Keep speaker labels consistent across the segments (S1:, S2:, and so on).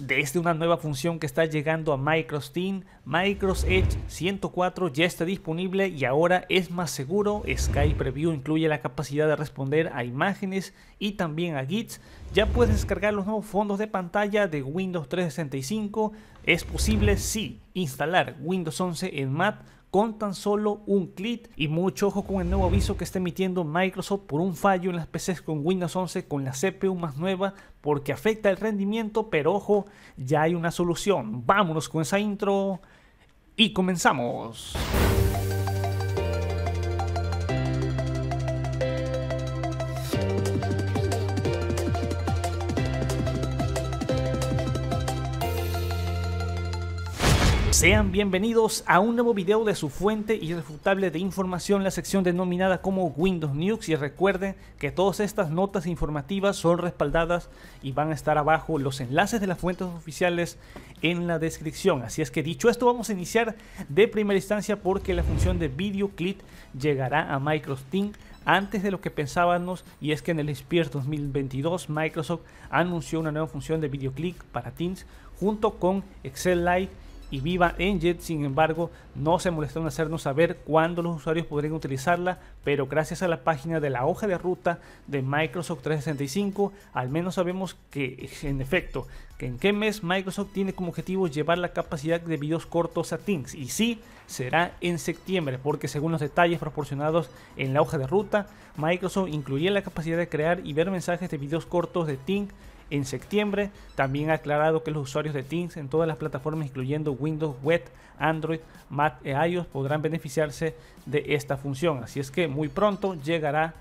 S1: Desde una nueva función que está llegando a Microsoft Team, Microsoft Edge 104 ya está disponible y ahora es más seguro. Sky Preview incluye la capacidad de responder a imágenes y también a GIFs. Ya puedes descargar los nuevos fondos de pantalla de Windows 365. Es posible, sí, instalar Windows 11 en Mac con tan solo un clic y mucho ojo con el nuevo aviso que está emitiendo Microsoft por un fallo en las PCs con Windows 11 con la CPU más nueva porque afecta el rendimiento, pero ojo, ya hay una solución. Vámonos con esa intro y comenzamos. Sean bienvenidos a un nuevo video de su fuente irrefutable de información, la sección denominada como Windows News y recuerden que todas estas notas informativas son respaldadas y van a estar abajo los enlaces de las fuentes oficiales en la descripción. Así es que dicho esto vamos a iniciar de primera instancia porque la función de video clip llegará a Microsoft Teams antes de lo que pensábamos y es que en el Spear 2022 Microsoft anunció una nueva función de video click para Teams junto con Excel Lite y Viva Engine, sin embargo, no se molestaron en hacernos saber cuándo los usuarios podrían utilizarla, pero gracias a la página de la hoja de ruta de Microsoft 365, al menos sabemos que, en efecto, que en qué mes Microsoft tiene como objetivo llevar la capacidad de videos cortos a Teams, y sí, será en septiembre, porque según los detalles proporcionados en la hoja de ruta, Microsoft incluye la capacidad de crear y ver mensajes de videos cortos de Teams en septiembre. También ha aclarado que los usuarios de Teams en todas las plataformas, incluyendo Windows, Web, Android, Mac e iOS, podrán beneficiarse de esta función. Así es que muy pronto llegará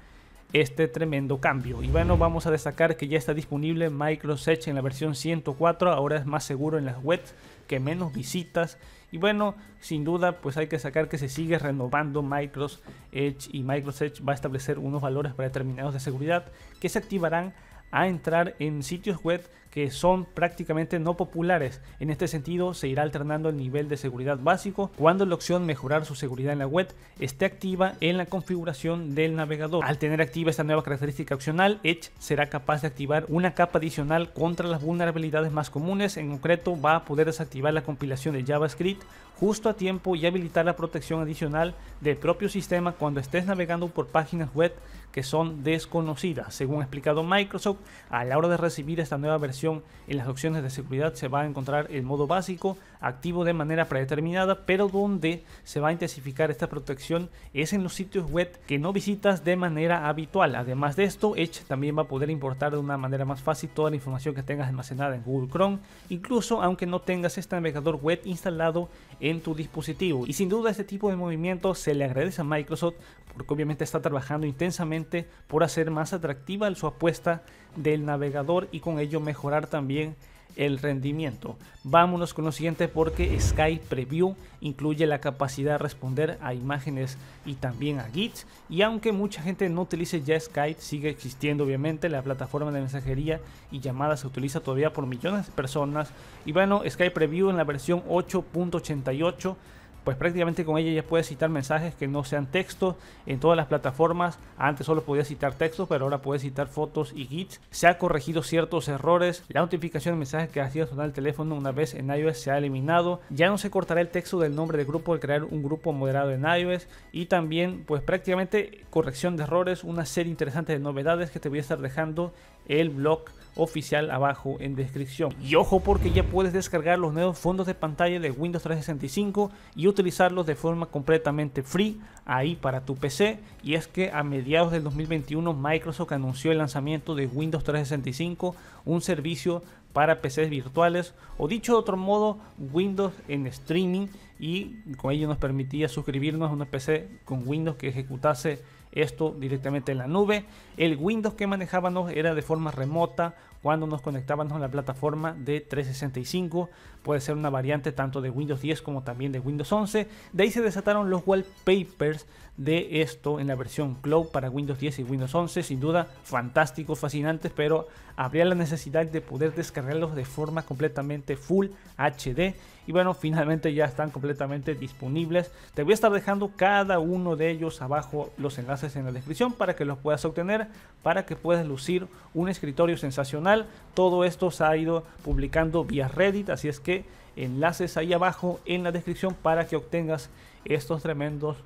S1: este tremendo cambio. Y bueno, vamos a destacar que ya está disponible Microsoft Edge en la versión 104, ahora es más seguro en las webs que menos visitas. Y bueno, sin duda, pues hay que sacar que se sigue renovando Microsoft Edge y Microsoft Edge va a establecer unos valores para determinados de seguridad que se activarán a entrar en sitios web que son prácticamente no populares. En este sentido, se irá alternando el nivel de seguridad básico cuando la opción mejorar su seguridad en la web esté activa en la configuración del navegador. Al tener activa esta nueva característica opcional, Edge será capaz de activar una capa adicional contra las vulnerabilidades más comunes. En concreto, va a poder desactivar la compilación de JavaScript justo a tiempo y habilitar la protección adicional del propio sistema cuando estés navegando por páginas web que son desconocidas. Según ha explicado Microsoft, a la hora de recibir esta nueva versión en las opciones de seguridad se va a encontrar el modo básico activo de manera predeterminada, pero donde se va a intensificar esta protección es en los sitios web que no visitas de manera habitual. Además de esto, Edge también va a poder importar de una manera más fácil toda la información que tengas almacenada en Google Chrome, incluso aunque no tengas este navegador web instalado en tu dispositivo. Y sin duda este tipo de movimiento se le agradece a Microsoft porque obviamente está trabajando intensamente por hacer más atractiva su apuesta del navegador y con ello mejorar también el rendimiento. Vámonos con lo siguiente porque Skype Preview incluye la capacidad de responder a imágenes y también a GIFs y aunque mucha gente no utilice ya Skype, sigue existiendo obviamente la plataforma de mensajería y llamadas se utiliza todavía por millones de personas y bueno, Skype Preview en la versión 8.88 pues prácticamente con ella ya puedes citar mensajes que no sean texto en todas las plataformas. Antes solo podías citar textos, pero ahora puedes citar fotos y GIFs. Se ha corregido ciertos errores. La notificación de mensajes que sido sonar el teléfono una vez en iOS se ha eliminado. Ya no se cortará el texto del nombre del grupo al crear un grupo moderado en iOS. Y también, pues prácticamente corrección de errores, una serie interesante de novedades que te voy a estar dejando el blog oficial abajo en descripción. Y ojo porque ya puedes descargar los nuevos fondos de pantalla de Windows 365 y utilizarlos de forma completamente free ahí para tu PC. Y es que a mediados del 2021 Microsoft anunció el lanzamiento de Windows 365, un servicio para PCs virtuales o dicho de otro modo Windows en streaming y con ello nos permitía suscribirnos a una PC con Windows que ejecutase esto directamente en la nube. El Windows que manejábamos era de forma remota cuando nos conectábamos a la plataforma de 365. Puede ser una variante tanto de Windows 10 como también de Windows 11. De ahí se desataron los wallpapers de esto en la versión cloud para Windows 10 y Windows 11. Sin duda, fantásticos, fascinantes, pero habría la necesidad de poder descargar de forma completamente full HD. Y bueno, finalmente ya están completamente disponibles. Te voy a estar dejando cada uno de ellos abajo los enlaces en la descripción para que los puedas obtener, para que puedas lucir un escritorio sensacional. Todo esto se ha ido publicando vía Reddit, así es que enlaces ahí abajo en la descripción para que obtengas estos tremendos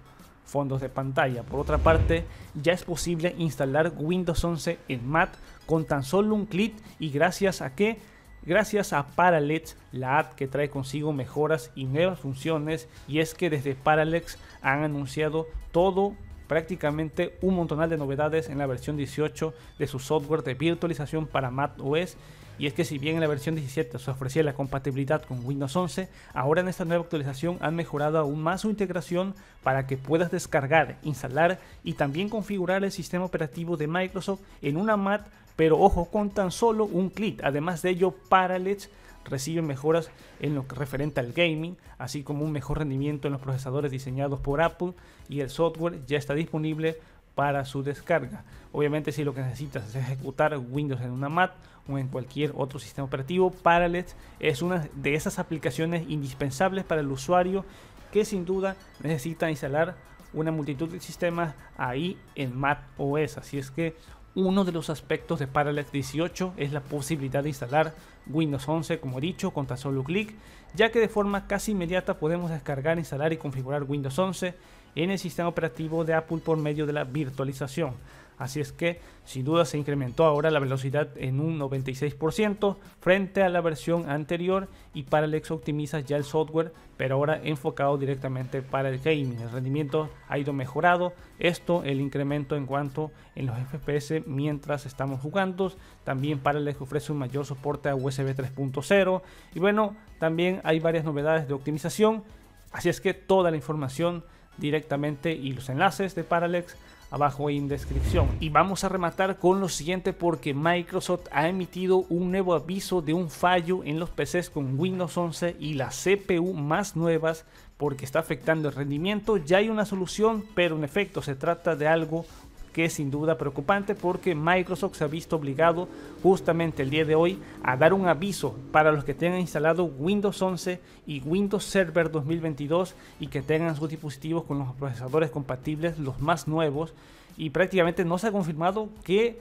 S1: fondos de pantalla. Por otra parte, ya es posible instalar Windows 11 en Mac con tan solo un clic y gracias a que Gracias a Parallax, la app que trae consigo mejoras y nuevas funciones, y es que desde Parallax han anunciado todo prácticamente un montonal de novedades en la versión 18 de su software de virtualización para Mac OS y es que si bien en la versión 17 se ofrecía la compatibilidad con Windows 11, ahora en esta nueva actualización han mejorado aún más su integración para que puedas descargar, instalar y también configurar el sistema operativo de Microsoft en una Mac, pero ojo, con tan solo un clic. Además de ello, Parallels recibe mejoras en lo que referente al gaming, así como un mejor rendimiento en los procesadores diseñados por Apple y el software ya está disponible para su descarga. Obviamente si lo que necesitas es ejecutar Windows en una Mac o en cualquier otro sistema operativo. Parallels es una de esas aplicaciones indispensables para el usuario que sin duda necesita instalar una multitud de sistemas ahí en Mac OS. Así es que uno de los aspectos de Parallels 18 es la posibilidad de instalar Windows 11, como he dicho, con tan solo clic, ya que de forma casi inmediata podemos descargar, instalar y configurar Windows 11 en el sistema operativo de Apple por medio de la virtualización. Así es que sin duda se incrementó ahora la velocidad en un 96% frente a la versión anterior y Parallax optimiza ya el software, pero ahora enfocado directamente para el gaming. El rendimiento ha ido mejorado, esto el incremento en cuanto en los FPS mientras estamos jugando, también para ofrece un mayor soporte a USB 3.0 y bueno, también hay varias novedades de optimización, así es que toda la información directamente y los enlaces de Parallax abajo en descripción. Y vamos a rematar con lo siguiente porque Microsoft ha emitido un nuevo aviso de un fallo en los PCs con Windows 11 y las CPU más nuevas porque está afectando el rendimiento. Ya hay una solución, pero en efecto se trata de algo que es sin duda preocupante porque Microsoft se ha visto obligado justamente el día de hoy a dar un aviso para los que tengan instalado Windows 11 y Windows Server 2022 y que tengan sus dispositivos con los procesadores compatibles, los más nuevos, y prácticamente no se ha confirmado qué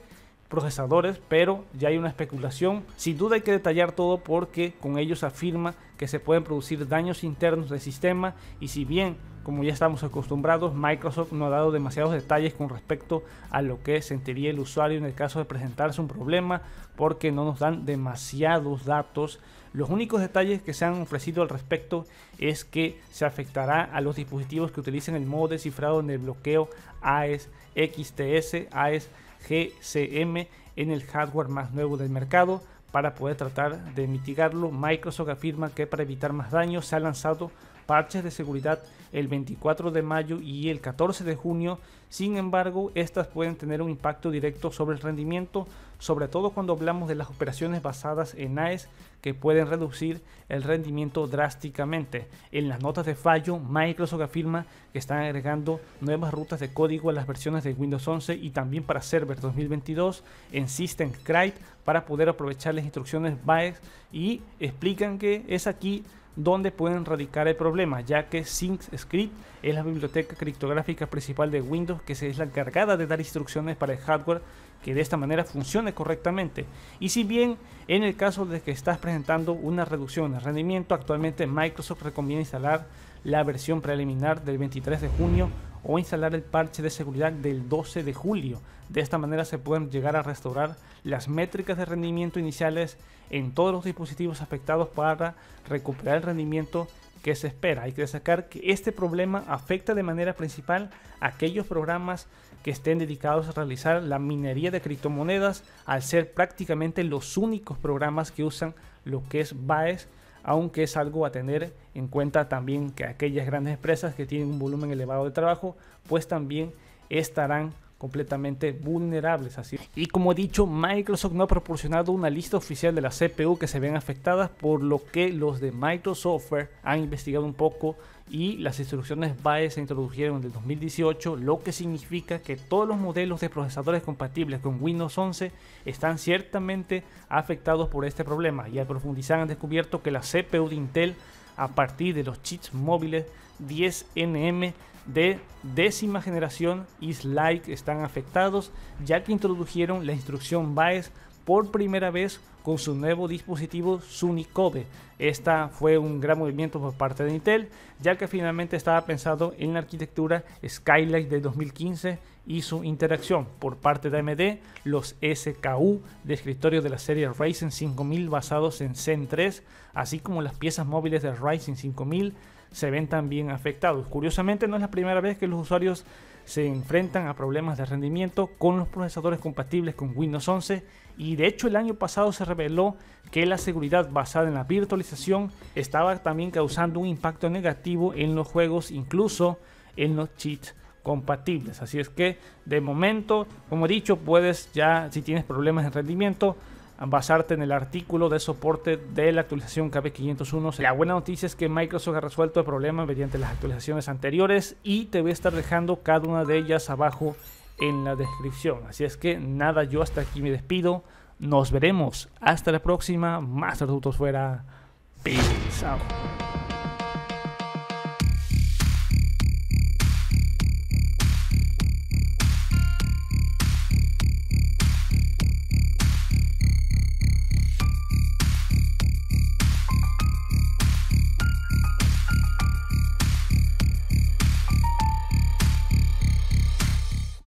S1: procesadores, pero ya hay una especulación. Sin duda hay que detallar todo porque con ellos afirma que se pueden producir daños internos del sistema y si bien como ya estamos acostumbrados, Microsoft no ha dado demasiados detalles con respecto a lo que sentiría el usuario en el caso de presentarse un problema, porque no nos dan demasiados datos. Los únicos detalles que se han ofrecido al respecto es que se afectará a los dispositivos que utilicen el modo descifrado en el bloqueo AES XTS, AES GCM en el hardware más nuevo del mercado. Para poder tratar de mitigarlo, Microsoft afirma que para evitar más daño se han lanzado parches de seguridad el 24 de mayo y el 14 de junio. Sin embargo, estas pueden tener un impacto directo sobre el rendimiento, sobre todo cuando hablamos de las operaciones basadas en AES que pueden reducir el rendimiento drásticamente. En las notas de fallo, Microsoft afirma que están agregando nuevas rutas de código a las versiones de Windows 11 y también para Server 2022 en System Crite para poder aprovechar las instrucciones BIOS e y explican que es aquí donde pueden radicar el problema, ya que SyncScript es la biblioteca criptográfica principal de Windows que es la encargada de dar instrucciones para el hardware que de esta manera funcione correctamente. Y si bien en el caso de que estás presentando una reducción de rendimiento, actualmente Microsoft recomienda instalar la versión preliminar del 23 de junio o instalar el parche de seguridad del 12 de julio. De esta manera se pueden llegar a restaurar las métricas de rendimiento iniciales en todos los dispositivos afectados para recuperar el rendimiento que se espera. Hay que destacar que este problema afecta de manera principal a aquellos programas que estén dedicados a realizar la minería de criptomonedas al ser prácticamente los únicos programas que usan lo que es BAES aunque es algo a tener en cuenta también que aquellas grandes empresas que tienen un volumen elevado de trabajo, pues también estarán completamente vulnerables. Así. Y como he dicho, Microsoft no ha proporcionado una lista oficial de las CPU que se ven afectadas, por lo que los de Microsoft han investigado un poco y las instrucciones BAE se introdujeron en el 2018, lo que significa que todos los modelos de procesadores compatibles con Windows 11 están ciertamente afectados por este problema y al profundizar han descubierto que la CPU de Intel a partir de los chips móviles 10NM de décima generación like están afectados, ya que introdujeron la instrucción BAES por primera vez con su nuevo dispositivo sunicove Esta fue un gran movimiento por parte de Intel, ya que finalmente estaba pensado en la arquitectura Skylight de 2015 y su interacción por parte de AMD, los SKU de escritorio de la serie Ryzen 5000 basados en Zen 3, así como las piezas móviles de Ryzen 5000 se ven también afectados. Curiosamente no es la primera vez que los usuarios se enfrentan a problemas de rendimiento con los procesadores compatibles con Windows 11 y de hecho el año pasado se reveló que la seguridad basada en la virtualización estaba también causando un impacto negativo en los juegos, incluso en los cheats compatibles. Así es que de momento, como he dicho, puedes ya si tienes problemas de rendimiento basarte en el artículo de soporte de la actualización KB501. La buena noticia es que Microsoft ha resuelto el problema mediante las actualizaciones anteriores y te voy a estar dejando cada una de ellas abajo en la descripción. Así es que nada, yo hasta aquí me despido. Nos veremos. Hasta la próxima. Más productos fuera. Peace out.